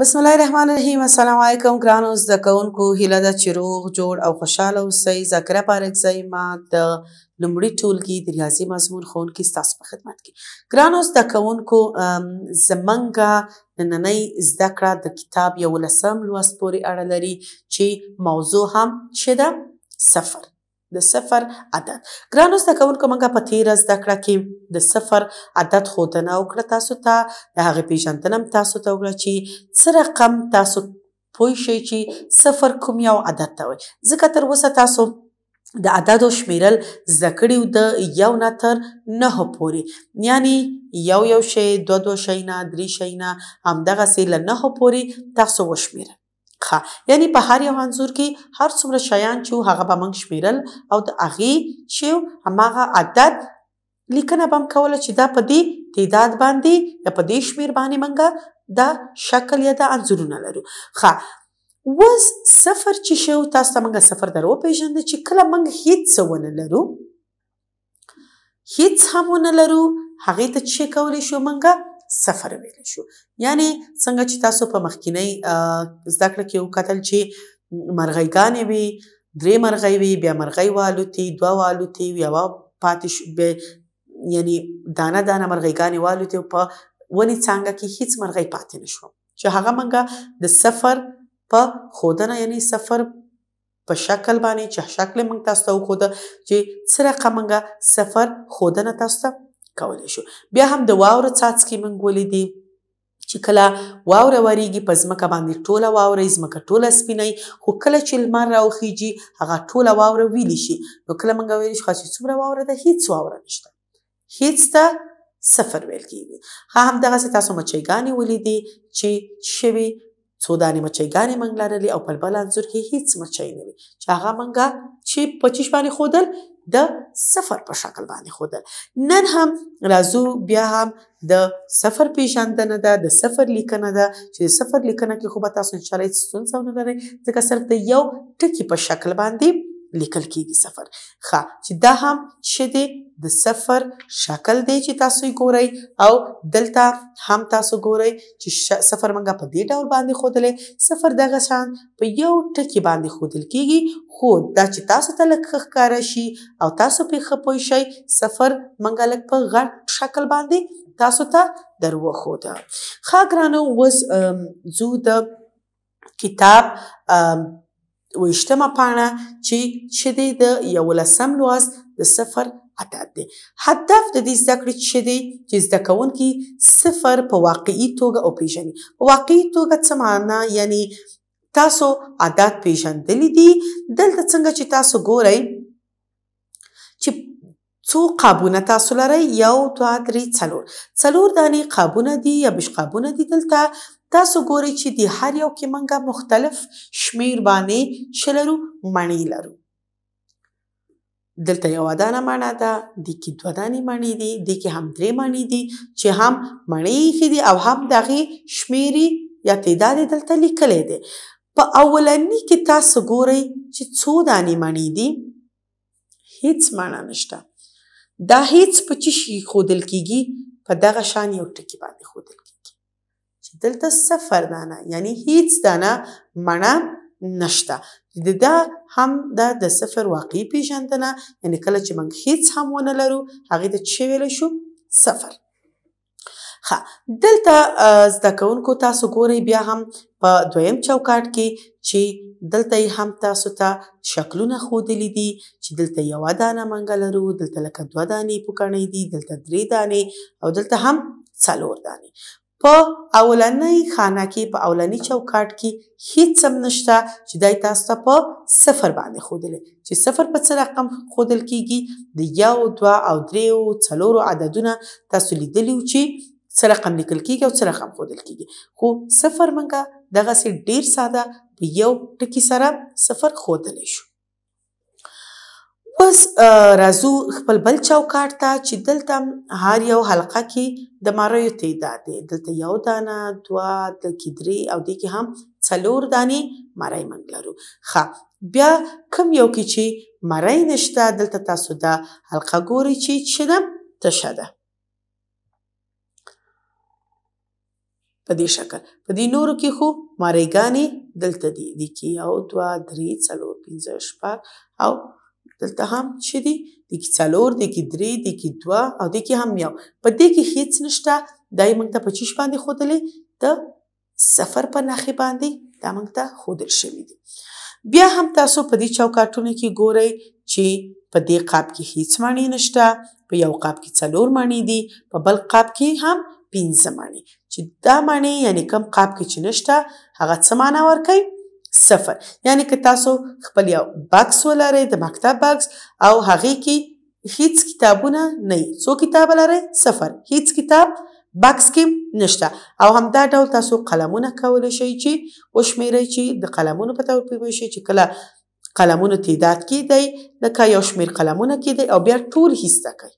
بسم الله الرحمن الرحیم السلام علیکم ګرانو زده کوونکو هیله ده چې روغ جوړ او خوشاله اوسئ ذاکره پارکزی ما د لومړي ټولګي د ریاضي مضمون ښوونکي ستاسو په خدمت کې ګرانو زده کوونکو زمونږه نننۍ زده کړه د کتاب یولسم لوست پورې اړه لري چې موضوع هم څه ده صفر د صفر عدد ګرانو زده کوونکو موږ په تیر زده کړه کې د صفر عدد خودنه وکړه تاسو ته د هغې پیژندنه تاسو ته وکړه چې څه رقم تاسو پوه شئ چې صفر کوم یو عدد ته وایي ځکه تر اوسه تاسو د عددو شمیرل زده کړي وو د یو نه تر نهو پورې یعنی یو یو شی دوه دوه شی نه درې شی نه همدغسې له نهو پورې تاسو وشمیره ښه یعنی په هر یو انزور کې هر څومره شیان چې هغه به موږ شمیرل او د هغې چې هماغه عدد لیکنه به کوله چې دا په دې تعداد باندې یا په دې شمیر باندې منګه دا شکل یا د انزورونه لرو ښه وس صفر چې شو تاسو څنګه صفر درو پیژند چې کله موږ هیڅ ونه لرو هیڅ هم ونه لرو هغه ته چې کولې شو منګه سفر ویل شو یعنی څنګه چې تاسو په مخکینی زده کړه کې وکتل چې مرغیګانې وي درې مرغۍ وي بیا مرغۍ والوتي دوه والوتي یوه پاتې شو یعنی دانه دانه مرغیګانې والوتي په ونې څانګه کې هیڅ مرغۍ پاتې نشو چې هغه منګه د سفر په خودنه یعنی سفر په شکل باندې چې شکل منګ تاسو ته خود چې سره قمنګه سفر خودنه تاسو کولای شو بیا هم د واورو څاڅکي موږ ولیدي چې کله واوره وریږي په ځمکه باندې ټوله واوره ځمکه ټوله سپینای خو کله چې لمر راوخیږي هغه ټوله واوره ویلی شي نو کله موږ ویل شو چې څومره واوره ده هیڅ واوره نشته هیڅ ته صفر ویل کیږي ها هم دغه تاسو مچیګانی ولیدي چې شوي څو دانې مچیګانې منګ لرلې او په بل انځور کې هیڅ مچی نه وي چې هغه منګه چې پچیش باندې خودل د سفر په شکل باندې خودل نن هم راځو بیا هم د سفر پیژندنه ده د سفر لیکنه ده چې سفر لیکنه کې خو به تاسو ان شاء الله ستونزه ونه لرئ ځکه صرف د یو ټکی په شکل باندې لیکل کیږي صفر ښه چې دا هم څه دی د صفر شکل دی چې تاسو ګورئ او دلته هم تاسو ګورئ چې صفر منګه په دې ډول باندې خودلې صفر دغه شان په یو ټکی باندې خودل کیږي خو دا چې تاسو ته لکه ښکارا شي او تاسو په خپوي شي صفر منګه لک په غټ شکل باندې تاسو ته درو خو دا ښه ګرانو وز زو د کتاب ویشتمه پاڼه چې چې دی د یولسم لوست د صفر عدد دی هدف د دې زده کړې چې دی چې زده کوونکي صفر په واقعي توګه او پیژني په واقعي توګه څه معنا یعنی تاسو عدد پیژندلی دي دلته څنګه چې تاسو ګورئ چې څو قابونه تاسو لرئ یو دوه درې څلور څلور دانې قابونه دي یا بش قابونه دي دلته تاسو ګورئ چې د هر یو کې منګه مختلف شمیر باندې چلرو مڼې لرو دلته یو دانه مڼه ده د کې دوه دانې مڼې دي د کې هم درې مڼې دي چې هم مڼې خې دي او هم دغه شمیري یا تعداد دلته لیکلې دي په اولنی کې تاسو ګورئ چې څو دانې مڼې دي هیڅ معنی نشته دا هیڅ په چی شي خودل کیږي په دغه شان یو ټکی باندې خودل کیږي چې دلته صفر دانه یعنی هیڅ دانه مڼه نشته د دا هم دا د صفر واقعي پیژندنه یعنی کله چې موږ هیڅ هم ونه لرو هغه د چې ویل شو صفر ها دلته زده کوونکو تاسو ګورئ بیا هم په دویم چوکاټ کې چې دلته هم تاسو ته شکلونه خودلی دي چې دلته یو دانه منګه لرو دلته لکه دوه دانې پکړې دي دلته درې دانې او دلته هم څلور دانې په اولنۍ خانه کې په اولنۍ چوکاټ کې هیڅ هم نشته چې دای تاسو ته په صفر باندې خودلې چې صفر په څه رقم خودل کیږي د یو دوه او درې او څلورو عددونه تاسو لیدلی چې څه رقم لیکل کیږي او څه رقم خودل کیږي خو صفر منګه دغه سي ډیر ساده په یو ټکی سره صفر خودلی شو اوس راځو خپل بل چوکاټ ته چې دلته هر یو حلقه کې د ماریو تعداد دی دلته یو دانه دوه د کدري او د کې هم څلور دانې مارای موږ لرو ښه بیا کم یو کې چې مارای نشته دلته تاسو دا حلقه ګوري چې چې ده تشه ده په دې شکل په دې نورو کې خو ماریګانی دلته دي د کې یو دوه درې څلور پنځه شپږ او دلته هم چې دي د کې څلور د کې درې د کې دوه او د کې هم یو په دې کې هیڅ نشته دای موږ ته په چیش باندې خودلې د سفر په نخې باندې دا موږ ته خودل شوی دي بیا هم تاسو په دې چوکاټونو کې ګورئ چې په دې قاب کې هیڅ معنی نشته په یو قاب کې څلور معنی دي په بل قاب کې هم پنځه معنی چې دا معنی یعنی کم قاب کې چې نشته هغه څه معنا ورکوي صفر یعنی که تاسو خپل یو باکس ولرئ د مکتب باکس او هغې کې هیڅ کتابونه نه وي څو کتابه لرئ صفر هیڅ کتاب باکس کې نشته او همدا ډول تاسو قلمونه کولی شئ چې وشمیرئ چې د قلمونو په تور پوه شئ چې کله قلمونو تعداد کیدی لکه یو شمیر قلمونه کیدی او بیا ټول حیسته کوي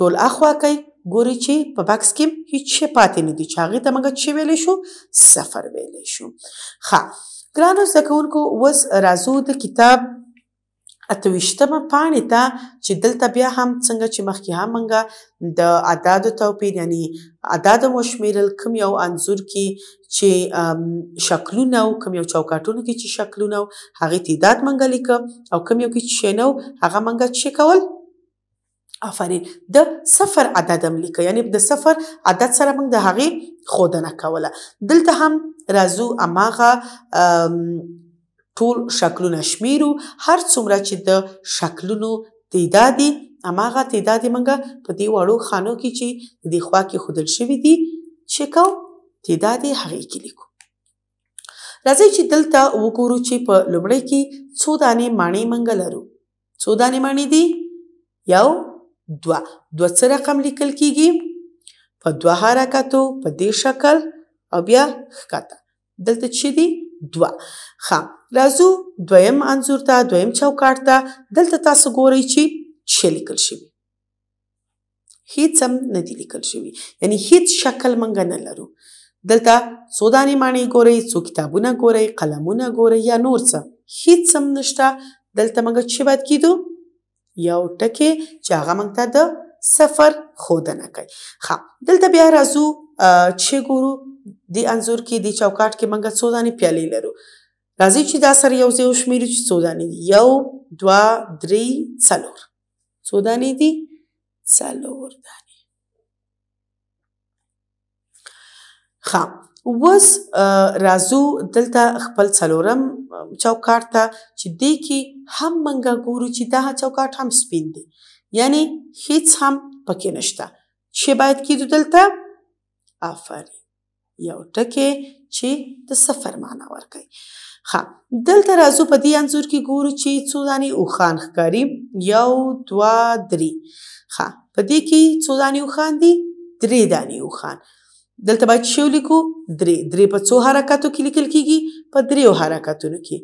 ټول اخوا کوي ګوري چې په باکس کې هیڅ شی پاتې نه دي چې هغې ته موږ څه ویلی شو صفر ویلی شو ښه ګرانو زده کوونکو اوس راځو د کتاب اتوشتمه پاڼې ته چې دلته بیا هم څنګه چې مخکې هم منګه د اعدادو توپیر یعنی اعداد مو شمیرل کوم یو انزور کې چې شکلونه او کوم یو چوکاټونه کې چې شکلونه هغه تعداد منګه لیکو او کوم یو کې چې نو هغه منګه چې کول آفرین د صفر عدد املیکه یعنی د صفر عدد سره موږ د هغې خودنه کوله دلته هم رازو اماغه ټول شکلونه شمیرو هر څومره چې د شکلونو تعدادي اماغه تعداد موږ په دې وړو خانو کې چې د خوا کې خودل شوی دي چې کو تعداد هغې کې لیکو راځي چې دلته وګورو چې په لومړی کې څو دانې مانی منګ لرو څو دانې مانی دي یو دوه دوه څه رقم لیکل کیږي په دوه حرکتو په دې شکل او بیا ښکته دلته چې دی دوه ښه راځو دویم انځور ته دویم چوکاټ ته دلته تاسو ګورئ چې څه لیکل شوي هیڅ هم نه دی لیکل شوي یعنی هیڅ شکل مونږ نه لرو دلته څو دانې ماڼۍ ګورئ څو کتابونه ګورئ قلمونه ګورئ یا نور څه هیڅ هم نشته دلته موږ چې باید کیدو یو ټکی چې هغه موږ ته د سفر خودنه کوي ښه دلته بیا راځو چې ګورو دی انزور کې دی چوکاټ کې موږ څو دانې پیالې لرو راځي چې دا سره یو ځای وشمیرو چې څو دانې دي یو دوه درې څلور څو دانې دي څلور دانې ښه اوس راځو دلته خپل څلورم چوکاټ ته چې دې کې هم منګه ګورو چې دا چوکاټ هم سپین دی یعنی هیڅ هم پکې نشته چې باید کېدو دلته آفرین یو ټکی چې د سفر معنا ورکوي ښه دلته راځو په دې انځور کې ګورو چې څو دانې اوښان ښکاري یو دوه درې ښه په دې کې څو دانې اوښان دي درې دانې اوښان دلته باید شی ولیکو درې درې په څو حرکتو کې لیکل کیږي په دریو حرکتونو کې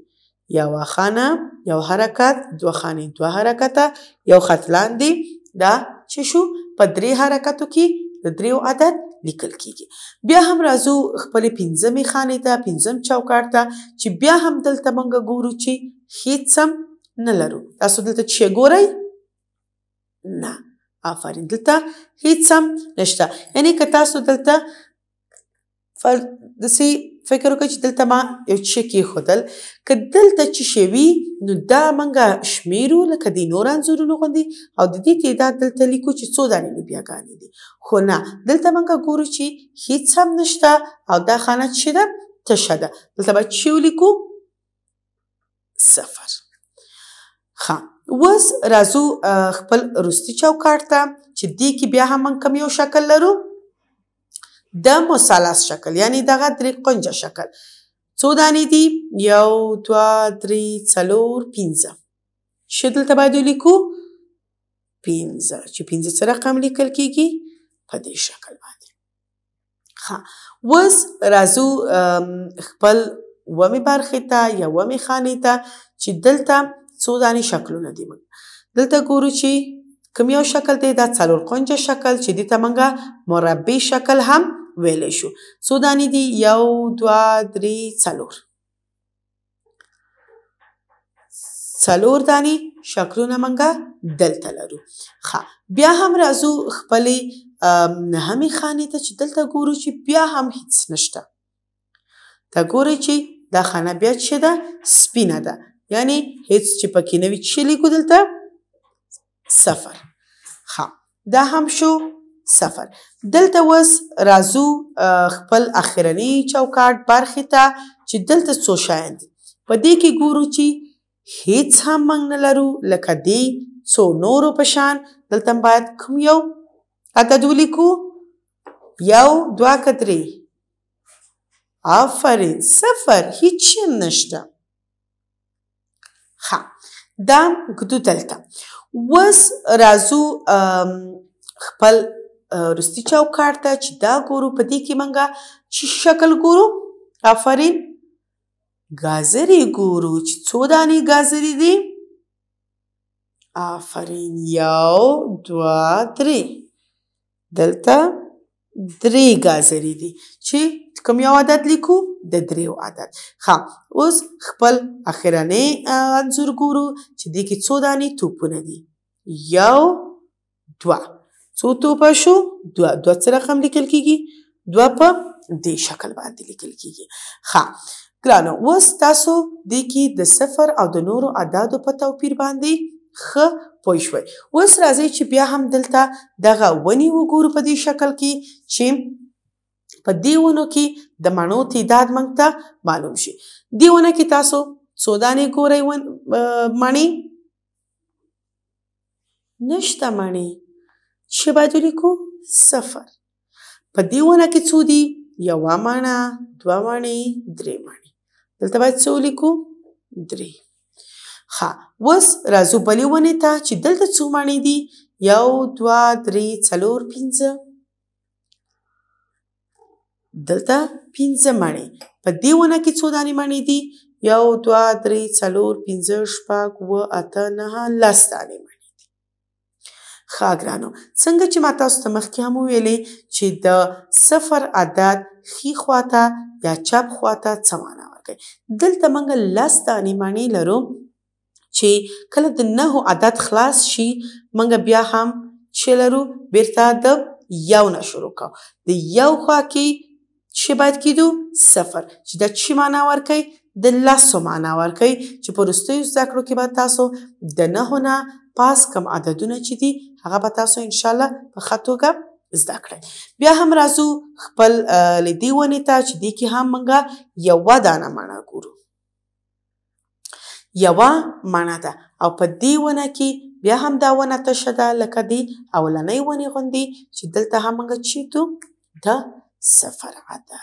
یوه خانه یو حرکت دوه خانې دوه حرکته یو خط لاندې دا چې شو په درې حرکتو کې د دریو عدد لیکل کیږي بیا هم راځو خپل پنځمې خانې ته پنځم چوکاټ ته چې بیا هم دلته موږ ګورو چې هیڅ هم نه لرو تاسو دلته چې ګورئ نه آفرین دلته هیڅ هم نشته یعنی که تاسو دلته فلسي فکر وکړه چې دلته ما یو څه کې خدل ک دلته چې شوی نو دا منګه شمیرو لکه د نور انزورونو غوندي او د دې تعداد دلته لیکو چې څو دانې لوبیا غانې دي خو نه دلته منګه ګورو چې هیڅ هم نشته او دا خانه چې ده تشه ده دلته به چې لیکو صفر خان وس رازو خپل رستي چوکاټ ته چې دې کې بیا هم کم یو شکل لرو د مثلث شکل یعنی دغه درې قنجه شکل څو دانې دي یو دوه درې څلور پنځه چې دلته باید ولیکو پنځه چې پنځه څه رقم لیکل کیږي په دې شکل باندې ها وس رازو خپل ومه برخې ته یا ومه خانې ته چې دلته څو دانې شکلونه دي موږ دلته ګورو چې کوم یو شکل دی دا څلور قنجه شکل چې دته موږ مربع شکل هم ویلې شو څو دانې دي یو دوه درې څلور څلور دانې شکلونه منګه دلته لرو ښه بیا هم راځو خپلې نهمې خانې ته چې دلته ګورو چې بیا هم هیڅ نشته ته ګورئ چې دا خانه بیا چې ده سپینه ده یعنی هیڅ چې پکې نه وي چې لیکو دلته صفر ښه دا هم شو سفر دلته وس رازو خپل اخرنی چوکاټ برخه ته چې دلته څو شایان دي په دې کې ګورو چې هیڅ هم موږ نه لرو لکه دی څو نورو پشان دلته باید کوم یو اته لیکو یو دوا کتری آفرین سفر هیچ نشته ښه دا ګدو دلته وس رازو خپل رستي چوکاټ ته چې دا ګورو په دې کې مونږه چې شکل ګورو آفرین گازرې ګورو چې څو دانې گازرې دي آفرین یو دوه درې دلته درې گازرې دي چې کوم یو عدد لیکو د دریو عدد ها اوس خپل اخرانه انزور ګورو چې د کی څو دانی توپونه دي یو دوه څو تو په شو دوه دوه څه رقم لیکل کیږي دوه په دې شکل باندې لیکل کیږي ها ګرانو اوس تاسو د کی د صفر او د نورو اعدادو په توپیر باندې خ پوه شوي اوس راځي چې بیا هم دلته دغه ونی وګورو په دې شکل کې چې په دیونو کې د مڼو تعداد موږ ته معلوم شي دیونه کې تاسو څو دانې ګورئ مڼې نشته مڼې شبادولیکو صفر په دې ونه کې څو دي یوه مڼه دوه مڼې درې مڼې دلته باید څو ولیکو درې ښه اوس راځو بلې ونې ته چې دلته څو مڼې دي یو دوه درې څلور پنځه دلته پنځه مڼې په دې ونه کې څو دانې مڼې دي یو دوه درې څلور پنځه شپږ اووه اته نهه لس دانې مڼې خاګرانو څنګه چې ما تاسو ته مخکې هم ویلې چې د صفر عدد خي خواته یا چپ خواته څه معنا ورکوي دلته موږ لس دانې معنی لرو چې کله د نهو عدد خلاص شي موږ بیا هم چې لرو بیرته د یو نه شروع کوو د یو خوا کې چې باید کېدو صفر چې دا چی معنا ورکوي د لاسو معنا ورکوي چې په وروستیو زده کړو کې به تاسو د نهو نه پاس کم عددونه چې دي هغه به تاسو ان شاء الله په خطوګه زده کړئ بیا هم راځو خپل لیدي ونی ته چې دي کې هم مونږه یو دانه معنا ګورو یو معنا ده او په دې ونه کې بیا هم دا ونه تشه ده لکه دی اولنۍ ونې غوندي چې دلته هم مونږ چیتو د صفر عدد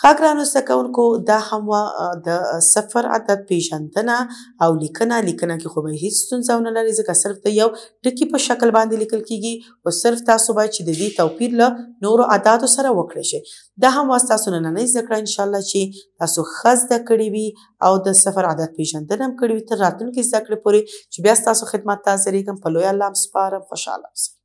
ښه ګرانو زده کوونکو دا هم وه د صفر عدد پیژندنه او لیکنه لیکنه کې خو به هیڅ ستونزه ونه لري ځکه صرف د یو ټکي په شکل باندې لیکل کیږي او صرف تاسو باید چې د دې توپیر له نورو اعدادو سره وکړی شئ دا هم وه ستاسو نننۍ زده کړه انشاءالله چې تاسو ښه زده کړې وي او د صفر عدد پیژندنه هم کړې وي تر راتلونکي زده کړې پورې چې بیا ستاسو خدمت ته حاضرېږم په لوی الله م سپارم خوشحاله اوسئ